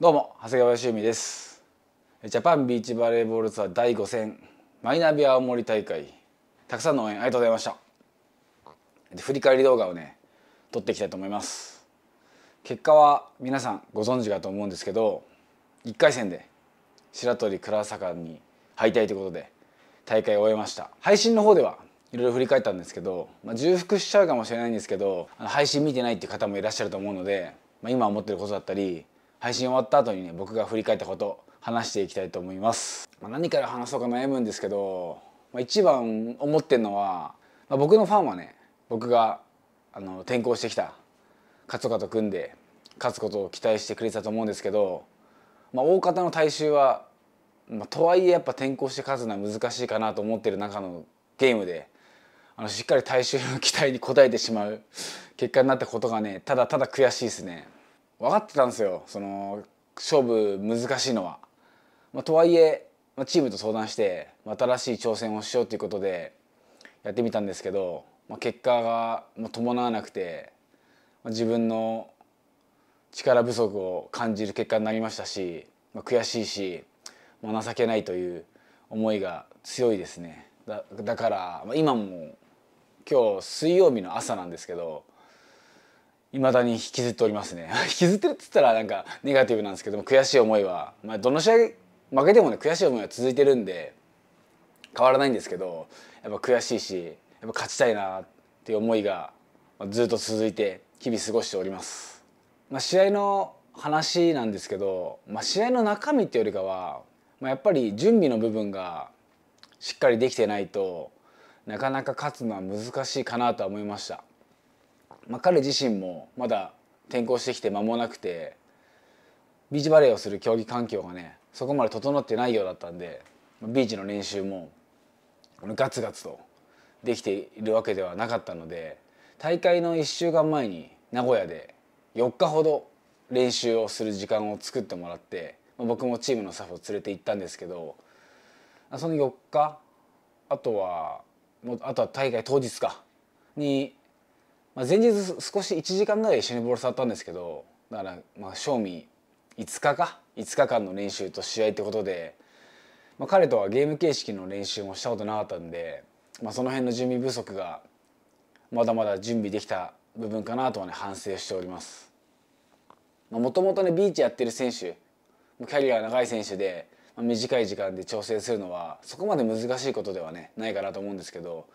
どうも長谷川由美ですジャパンビーチバレーボールツアー第5戦マイナビ青森大会たくさんの応援ありがとうございました振り返り動画をね撮っていきたいと思います結果は皆さんご存知かと思うんですけど1回戦で白鳥倉坂に敗退ということで大会を終えました配信の方ではいろいろ振り返ったんですけど、まあ、重複しちゃうかもしれないんですけど配信見てないっていう方もいらっしゃると思うので、まあ、今思ってることだったり配信終わった後にね僕が振り返ったこと話していきたいと思います、まあ、何から話そうか悩むんですけど、まあ、一番思ってるのは、まあ、僕のファンはね僕があの転校してきた勝岡と組んで勝つことを期待してくれてたと思うんですけど、まあ、大方の大衆は、まあ、とはいえやっぱ転校して勝つのは難しいかなと思ってる中のゲームであのしっかり大衆の期待に応えてしまう結果になったことがねただただ悔しいですね。分かってたんですよその勝負難しいのは。まあ、とはいえ、まあ、チームと相談して新しい挑戦をしようということでやってみたんですけど、まあ、結果が伴わなくて、まあ、自分の力不足を感じる結果になりましたし、まあ、悔しいし、まあ、情けないという思いが強いですねだから、まあ、今も今日水曜日の朝なんですけど未だに引きずっておりますね 引きずってるっつったらなんかネガティブなんですけども悔しい思いは、まあ、どの試合負けてもね悔しい思いは続いてるんで変わらないんですけどやっぱ悔しいしやっぱ勝ちたいなっていう思いがずっと続いて日々過ごしております。まあ、試合の話なんですけど、まあ、試合の中身っていうよりかは、まあ、やっぱり準備の部分がしっかりできてないとなかなか勝つのは難しいかなとは思いました。まあ、彼自身もまだ転校してきて間もなくてビーチバレーをする競技環境がねそこまで整ってないようだったんでビーチの練習もガツガツとできているわけではなかったので大会の1週間前に名古屋で4日ほど練習をする時間を作ってもらって僕もチームのスタッフを連れて行ったんですけどその4日あとはもうあとは大会当日かにまあ、前日少し1時間ぐらい一緒にボール触ったんですけどだからまあ正味5日か5日間の練習と試合ってことで、まあ、彼とはゲーム形式の練習もしたことなかったんで、まあ、その辺の準備不足がまだまだ準備できた部分かなとはね反省しております。もともとねビーチやってる選手キャリア長い選手で、まあ、短い時間で調整するのはそこまで難しいことではねないかなと思うんですけど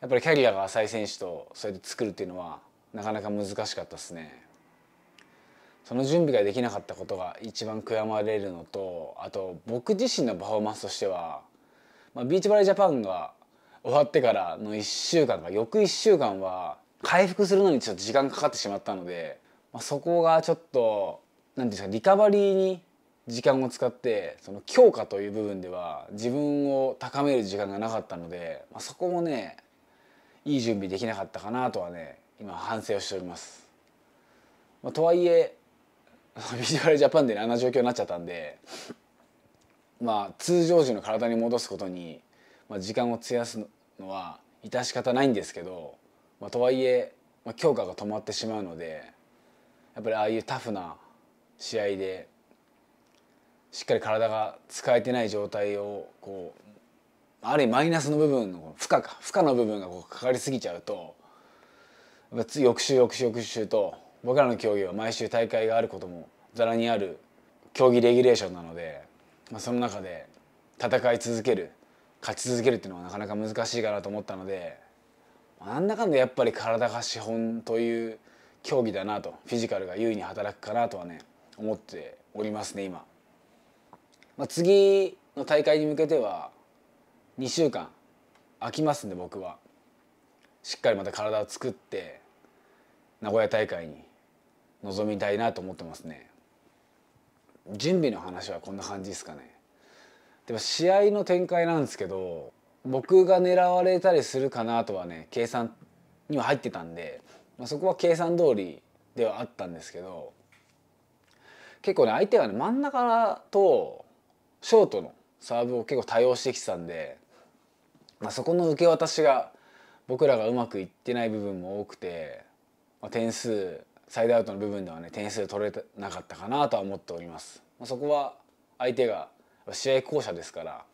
やっぱりキャリアが浅い選手とそうやって作るっていうのはなかなか難しかったですね。その準備ができなかったことが一番悔やまれるのとあと僕自身のパフォーマンスとしては、まあ、ビーチバレージャパンが終わってからの1週間か翌1週間は回復するのにちょっと時間かかってしまったので、まあ、そこがちょっと何て言うんですかリカバリーに時間を使ってその強化という部分では自分を高める時間がなかったので、まあ、そこもねいい準備できなかったかなとはね今反省をしております。まあ、とはいえ ビジュアルジャパンで、あんな状況になっちゃったんで、まあ、通常時の体に戻すことに、まあ、時間を費やすのは致し方ないんですけど、まあ、とはいえ、まあ、強化が止まってしまうのでやっぱりああいうタフな試合でしっかり体が使えてない状態をこうあるマイナスの部分の負荷か負荷の部分がこうかかりすぎちゃうと翌週翌週翌週と僕らの競技は毎週大会があることもざらにある競技レギュレーションなので、まあ、その中で戦い続ける勝ち続けるっていうのはなかなか難しいかなと思ったのでなんだかんだやっぱり体が資本という競技だなとフィジカルが優位に働くかなとはね思っておりますね今。まあ、次の大会に向けては2週間空きますんで僕はしっかりまた体を作って名古屋大会に臨みたいなと思ってますね準備の話はこんな感じですかねでも試合の展開なんですけど僕が狙われたりするかなとはね計算には入ってたんで、まあ、そこは計算通りではあったんですけど結構ね相手はね真ん中とショートのサーブを結構多用してきてたんでまあ、そこの受け渡しが僕らがうまくいってない部分も多くて、まあ、点数サイドアウトの部分ではね点数取れなかったかなとは思っております。まあ、そこは相手が試合巧者ですから、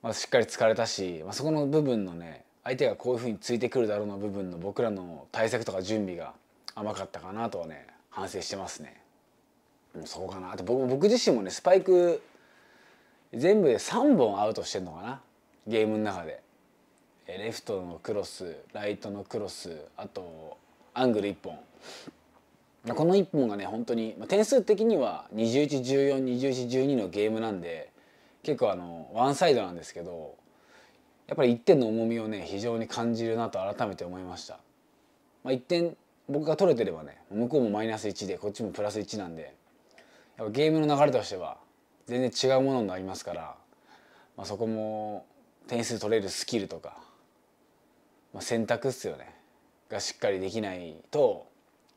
まあ、しっかり疲れたし、まあ、そこの部分のね相手がこういうふうについてくるだろうな部分の僕らの対策とか準備が甘かったかなとはね反省してますね。もうそうかなあと僕自身もねスパイク全部で3本アウトしてんのかなゲームの中でレフトのクロスライトのクロスあとアングル1本この1本がね本当に点数的には21142112のゲームなんで結構あのワンサイドなんですけどやっぱり1点の重みをね非常に感じるなと改めて思いました、まあ、1点僕が取れてればね向こうもマイナス1でこっちもプラス1なんでやっぱゲームの流れとしては全然違うものになりますから、まあ、そこも点数取れるスキルとか、まあ、選択っすよねがしっかりできないと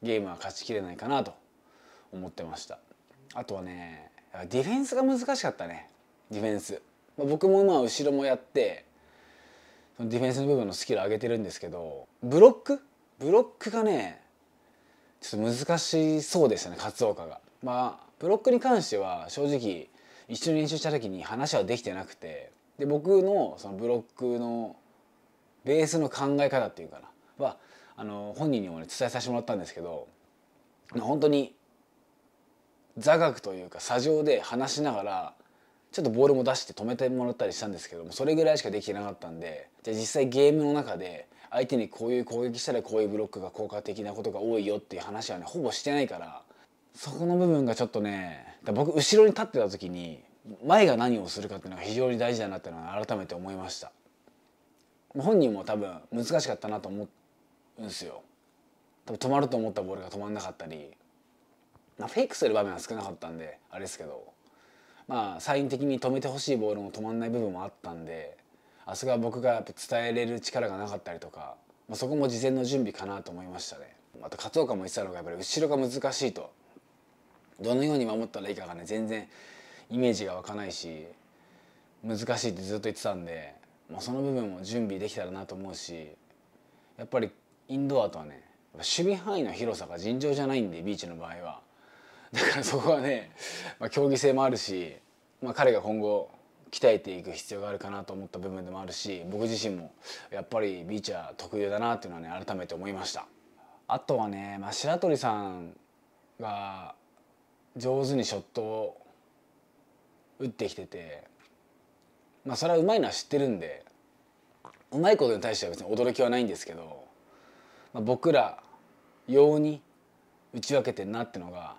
ゲームは勝ちきれないかなと思ってましたあとはねディフェンスが難しかったねディフェンス、まあ、僕もまあ後ろもやってそのディフェンスの部分のスキル上げてるんですけどブロックブロックがねちょっと難しそうでしたね勝岡がまあブロックに関しては正直一緒に練習した時に話はできてなくてで僕のそのブロックのベースの考え方っていうかなはあの本人にもね伝えさせてもらったんですけど本当に座学というか砂上で話しながらちょっとボールも出して止めてもらったりしたんですけどもそれぐらいしかできてなかったんでじゃあ実際ゲームの中で相手にこういう攻撃したらこういうブロックが効果的なことが多いよっていう話はねほぼしてないからそこの部分がちょっとね僕後ろに立ってた時に前が何をするかっていうのが非常に大事だなっていうのは改めて思いました本人も多分難しかったなと思うんですよ多分止まると思ったボールが止まんなかったり、まあ、フェイクする場面は少なかったんであれですけどまあサイン的に止めてほしいボールも止まんない部分もあったんであそこは僕がやっぱ伝えれる力がなかったりとか、まあ、そこも事前の準備かなと思いましたねまた勝岡も言ってたのがやっぱり後ろが難しいとどのように守ったらいいかがね全然イメージが湧かないし難しいってずっと言ってたんで、まあ、その部分も準備できたらなと思うしやっぱりインドアとはね守備範囲の広さが尋常じゃないんでビーチの場合はだからそこはね、まあ、競技性もあるし、まあ、彼が今後鍛えていく必要があるかなと思った部分でもあるし僕自身もやっぱりビーチは特有だなっていうのはね改めて思いましたあとはね、まあ、白鳥さんが上手にショットを打ってきててまあそれはうまいのは知ってるんでうまいことに対しては別に驚きはないんですけど、まあ、僕ら用に打ち分けてんなってのが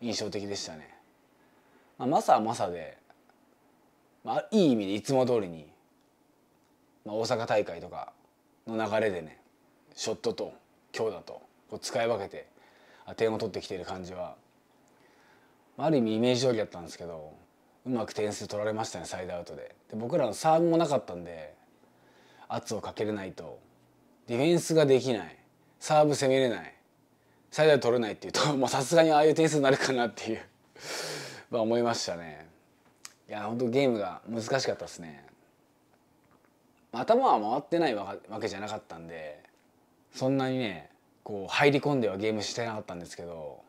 印象的でしたね。まあ、マサはマサで、まあ、いい意味でいつも通りに、まあ、大阪大会とかの流れでねショットと強打とこう使い分けて点を取ってきている感じはある意味イメージ通りだったんですけどうまく点数取られましたねサイドアウトでで僕らのサーブもなかったんで圧をかけれないとディフェンスができないサーブ攻めれないサイドアウト取れないっていうと さすがにああいう点数になるかなっていう まあ思いましたねいや本当ゲームが難しかったですね頭は回ってないわけじゃなかったんでそんなにねこう入り込んではゲームしてなかったんですけど、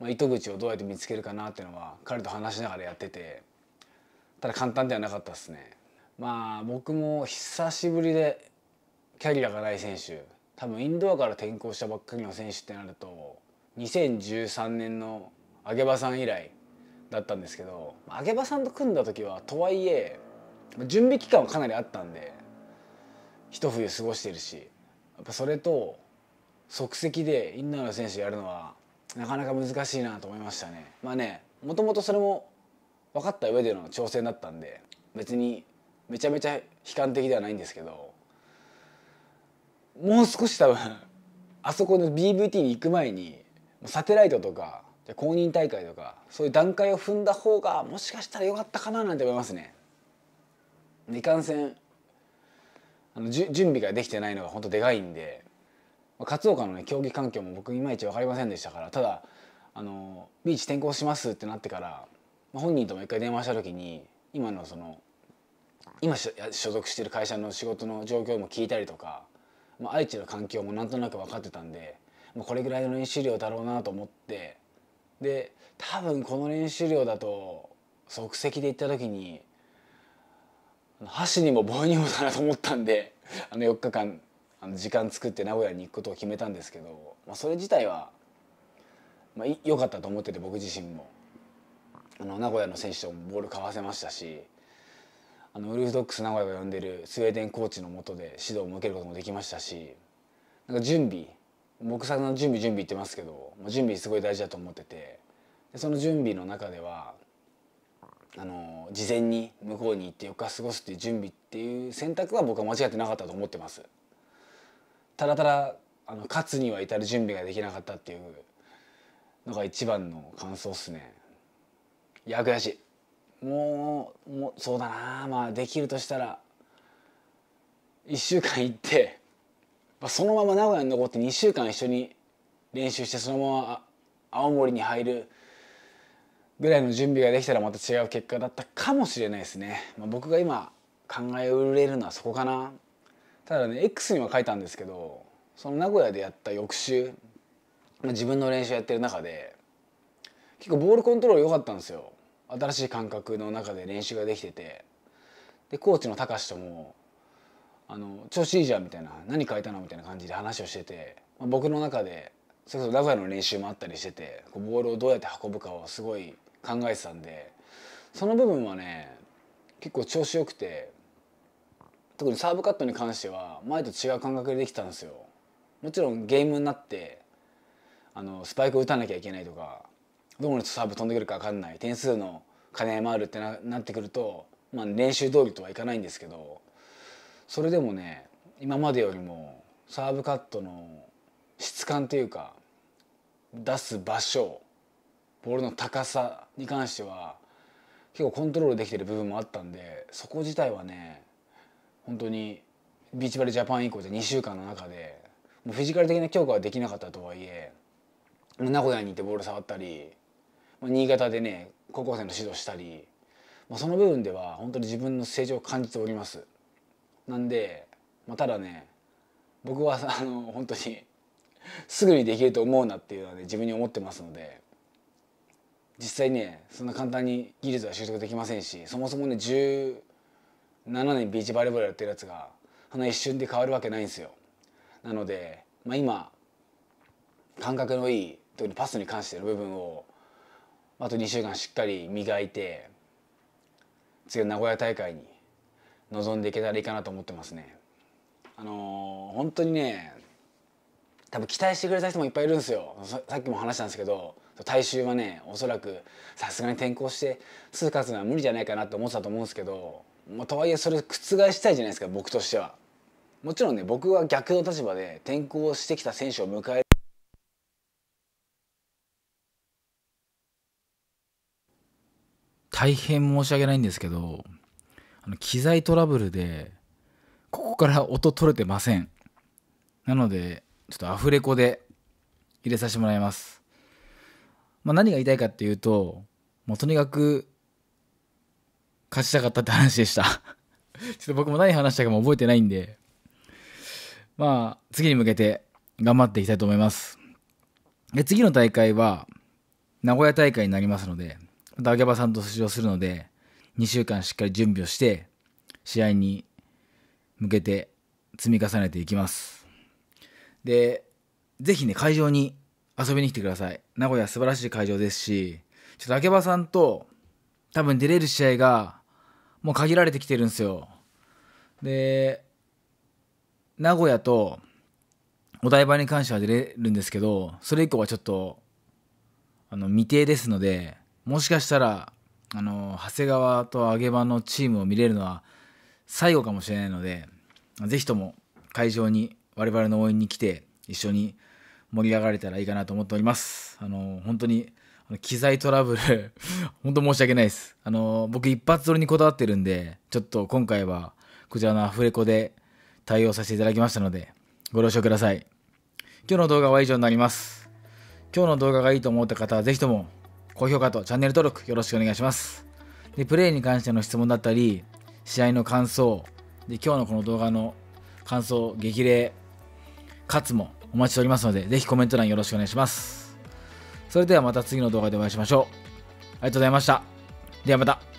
まあ、糸口をどうやって見つけるかなっていうのは彼と話しながらやっててただ簡単ではなかったですねまあ僕も久しぶりでキャリアがない選手多分インドアから転向したばっかりの選手ってなると2013年の揚げ場さん以来だったんですけど揚げ場さんと組んだ時はとはいえ準備期間はかなりあったんで一冬過ごしてるしやっぱそれと即席でインナーの選手やるのはなかなか難しいなと思いましたね。まあねもともとそれも分かった上での挑戦だったんで別にめちゃめちゃ悲観的ではないんですけどもう少し多分 あそこの BVT に行く前にサテライトとか公認大会とかそういう段階を踏んだ方がもしかしたら良かったかななんて思いますね。いかんせんあの準備ができてないのが本当でかいんで勝岡のね競技環境も僕いまいち分かりませんでしたからただあのビーチ転校しますってなってから本人とも一回電話した時に今のその今所属してる会社の仕事の状況も聞いたりとか、まあ、愛知の環境もなんとなく分かってたんで、まあ、これぐらいの練習量だろうなと思ってで多分この練習量だと即席で行った時に箸にも棒にもだなと思ったんであの4日間あの時間作って名古屋に行くことを決めたんですけど、まあ、それ自体は良、まあ、かったと思ってて僕自身も。あの名古屋の選手ともボールかわせましたしあのウルフドックス名古屋が呼んでるスウェーデンコーチのもとで指導を受けることもできましたしなんか準備僕さんの準備準備ってますけど準備すごい大事だと思っててでその準備の中ではあの事前に向こうに行って4日過ごすっていう準備っていう選択は僕は間違ってなかったと思ってます。ただただあの勝つには至る準備ができなかったっていうのが一番の感想っすね。や悔しいもうもうそうだなまあできるとしたら1週間行って、まあ、そのまま名古屋に残って2週間一緒に練習してそのまま青森に入るぐらいの準備ができたらまた違う結果だったかもしれないですね、まあ、僕が今考えうれるのはそこかなただね X には書いたんですけどその名古屋でやった翌週、まあ、自分の練習やってる中で結構ボールコントロール良かったんですよ新しい感覚の中で練習ができててでコーチの高志ともあの「調子いいじゃん」みたいな「何変えたの?」みたいな感じで話をしてて、まあ、僕の中でそれこそ名古屋の練習もあったりしててこうボールをどうやって運ぶかをすごい考えてたんでその部分はね結構調子よくて特にサーブカットに関しては前と違う感覚でできたんですよ。もちろんゲームになってあのスパイクを打たなきゃいけないとかどこにサーブ飛んでくるか分かんない点数の兼ね合いもあるってななってくると、まあ、練習通りとはいかないんですけどそれでもね今までよりもサーブカットの質感というか出す場所ボールの高さに関しては結構コントロールできてる部分もあったんでそこ自体はね本当にビーチバレージャパン以降で2週間の中でもうフィジカル的な強化はできなかったとはいえ名古屋に行ってボール触ったり新潟でね高校生の指導したり、まあ、その部分では本当に自分の成長を感じております。なんで、まあ、ただね僕はあの本当にすぐにできると思うなっていうのはね自分に思ってますので実際ねそんな簡単に技術は習得できませんしそもそもね17年ビーチバレーボールやってるやつがそんな一瞬で変わるわけないんですよ。なので、まあ、今感覚のいい特にパスに関しての部分をあと2週間しっかり磨いて次の名古屋大会に臨んでいけたらいいかなと思ってますね。あのー、本当にね多分期待してくれた人もいっぱいいるんですよさっきも話したんですけど大衆はねおそらくさすがに転校して通過するのは無理じゃないかなと思ってたと思うんですけど、まあ、とはいえそれ覆したいじゃないですか僕としては。もちろんね僕は逆の立場で転校してきた選手を迎え大変申し訳ないんですけど、あの機材トラブルで、ここから音取れてません。なので、ちょっとアフレコで入れさせてもらいます。まあ、何が言いたいかっていうと、もうとにかく、勝ちたかったって話でした ちょっと僕も何話したかも覚えてないんで、まあ、次に向けて頑張っていきたいと思います。で、次の大会は、名古屋大会になりますので、また秋さんと出場するので、2週間しっかり準備をして、試合に向けて積み重ねていきます。で、ぜひね、会場に遊びに来てください。名古屋素晴らしい会場ですし、ちょっと秋バさんと多分出れる試合がもう限られてきてるんですよ。で、名古屋とお台場に関しては出れるんですけど、それ以降はちょっと、あの、未定ですので、もしかしたら、あの、長谷川と揚げ場のチームを見れるのは最後かもしれないので、ぜひとも会場に我々の応援に来て、一緒に盛り上がれたらいいかなと思っております。あの、本当に、機材トラブル 本当申し訳ないです。あの、僕一発撮りにこだわってるんで、ちょっと今回はこちらのアフレコで対応させていただきましたので、ご了承ください。今日の動画は以上になります。今日の動画がいいと思った方はぜひとも高評価とチャンネル登録よろしくお願いします。で、プレイに関しての質問だったり、試合の感想、で、今日のこの動画の感想、激励、かつもお待ちしておりますので、ぜひコメント欄よろしくお願いします。それではまた次の動画でお会いしましょう。ありがとうございました。ではまた。